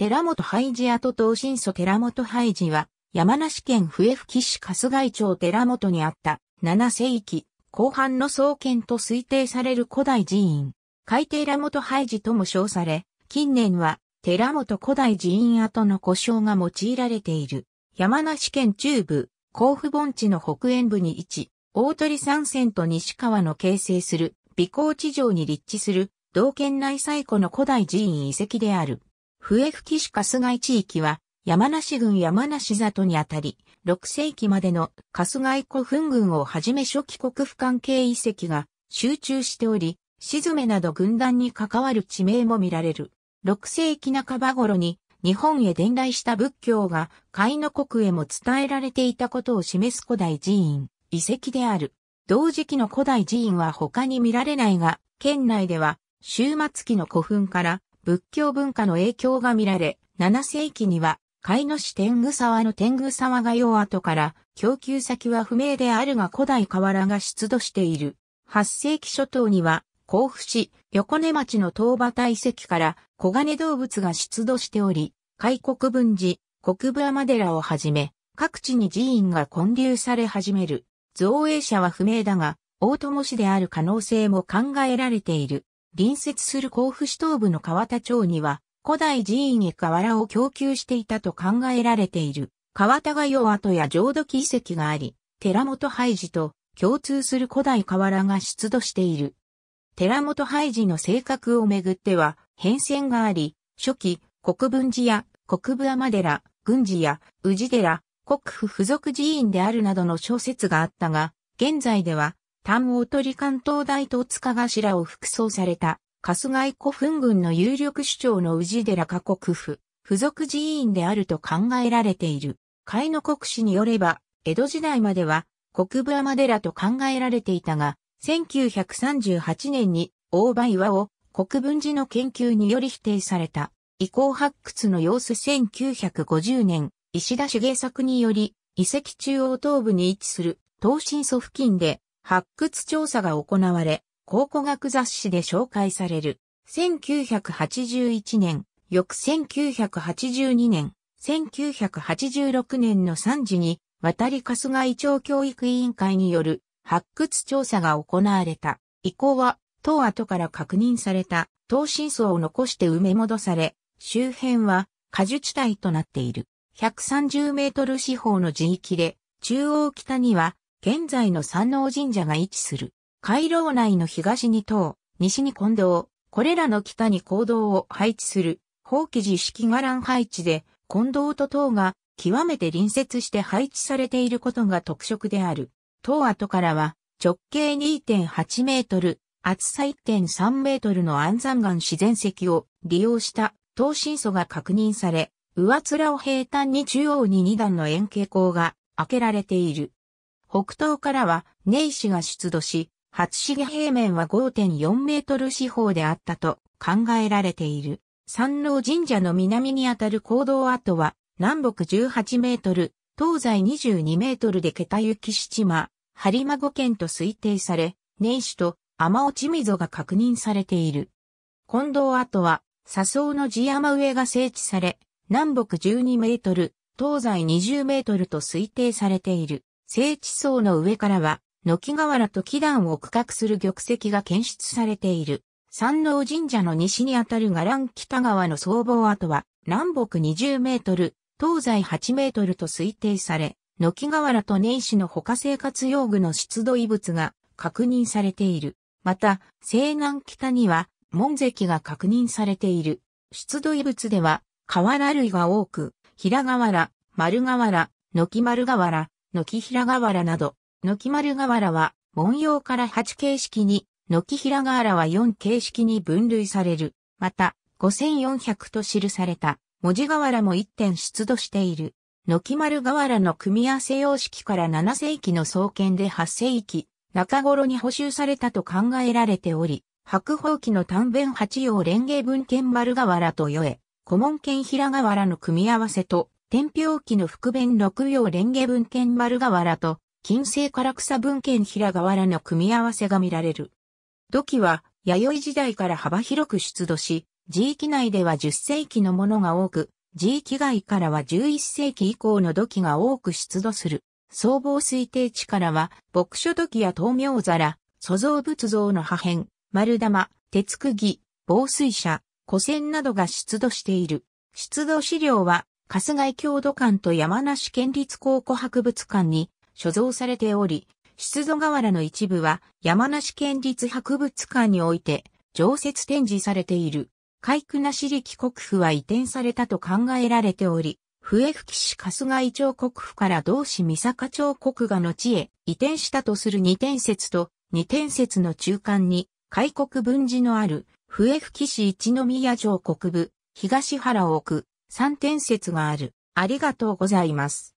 寺本ハ寺跡東新祖寺本ハ寺は、山梨県笛吹市春日井町寺本にあった7世紀後半の創建と推定される古代寺院、海寺本ハ寺とも称され、近年は寺本古代寺院跡の故称が用いられている。山梨県中部、甲府盆地の北縁部に位置、大鳥山線と西川の形成する、美高地上に立地する、道県内最古の古代寺院遺跡である。笛吹市春日井地域は、山梨郡山梨里にあたり、6世紀までの春日井古墳群をはじめ初期国府関係遺跡が集中しており、沈めなど軍団に関わる地名も見られる。6世紀半ば頃に日本へ伝来した仏教が海の国へも伝えられていたことを示す古代寺院、遺跡である。同時期の古代寺院は他に見られないが、県内では終末期の古墳から仏教文化の影響が見られ、7世紀には、海野市天狗沢の天狗沢が用跡から、供給先は不明であるが古代河原が出土している。8世紀初頭には、甲府市、横根町の東馬大石から小金動物が出土しており、開国分寺、国部天寺をはじめ、各地に寺院が建立され始める。造営者は不明だが、大友氏である可能性も考えられている。隣接する甲府市東部の川田町には、古代寺院へ瓦を供給していたと考えられている、川田が用跡や浄土器遺跡があり、寺本廃寺と共通する古代瓦が出土している。寺本廃寺の性格をめぐっては、変遷があり、初期、国分寺や国分天寺、軍寺や宇治寺、国府付属寺院であるなどの小説があったが、現在では単大鳥関東大戸塚頭を服装された、春日井古墳群の有力主張の宇治寺加国府、付属寺院であると考えられている。海の国史によれば、江戸時代までは国部山寺と考えられていたが、1938年に大場岩を国分寺の研究により否定された。遺構発掘の様子1950年、石田芸作により、遺跡中央東部に位置する東進祖付近で発掘調査が行われ、考古学雑誌で紹介される。1981年、翌1982年、1986年の3時に、渡り春日井町教育委員会による発掘調査が行われた。以降は、当後から確認された、当真層を残して埋め戻され、周辺は果樹地帯となっている。130メートル四方の地域で、中央北には現在の山王神社が位置する。回廊内の東に塔、西に近道、これらの北に講堂を配置する、法記寺式伽藍配置で、近道と塔が極めて隣接して配置されていることが特色である。塔跡からは、直径2.8メートル、厚さ1.3メートルの安山岩自然石を利用した塔神祖が確認され、上面を平坦に中央に2段の円形口が開けられている。北東からはネイシが出土し、初重平面は5.4メートル四方であったと考えられている。山王神社の南にあたる坑道跡は南北18メートル、東西22メートルで桁行き七間、張五県と推定され、イシと天落ち溝が確認されている。近道跡は、砂生の地山上が整地され、南北12メートル、東西20メートルと推定されている。聖地層の上からは、軒河原と木段を区画する玉石が検出されている。山王神社の西にあたる伽藍北川の僧帽跡は、南北20メートル、東西8メートルと推定され、軒河原と年始の他生活用具の出土遺物が確認されている。また、西南北には、門跡が確認されている。出土遺物では、瓦類が多く、平瓦、丸瓦、軒丸瓦、軒平瓦など、軒丸瓦は、文様から8形式に、軒平瓦は4形式に分類される。また、5400と記された、文字瓦も1点出土している。軒丸瓦の組み合わせ様式から7世紀の創建で8世紀、中頃に補修されたと考えられており、白宝器の短弁八葉連芸文献丸瓦とよえ、古文献平瓦の組み合わせと天平記の復弁六葉蓮華文献丸河原と、金星唐草文献平河原の組み合わせが見られる。土器は、弥生時代から幅広く出土し、地域内では10世紀のものが多く、地域外からは11世紀以降の土器が多く出土する。総合推定地からは、牧書土器や豆苗皿、塑造仏像の破片、丸玉、鉄釘、防水車、古銭などが出土している。出土資料は、春日井郷土館と山梨県立考古博物館に所蔵されており、出土瓦の一部は山梨県立博物館において常設展示されている。海区なし力国府は移転されたと考えられており、笛吹市春日井町国府から同市三坂町国がの地へ移転したとする二点説と二点説の中間に開国分寺のある笛吹市一宮城国部東原奥3点説がある。ありがとうございます。